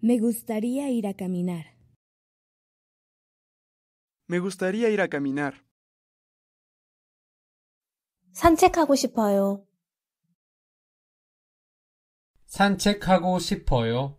Me gustaría ir a caminar. Me gustaría ir a caminar. 산책하고 싶어요. 산책하고 싶어요.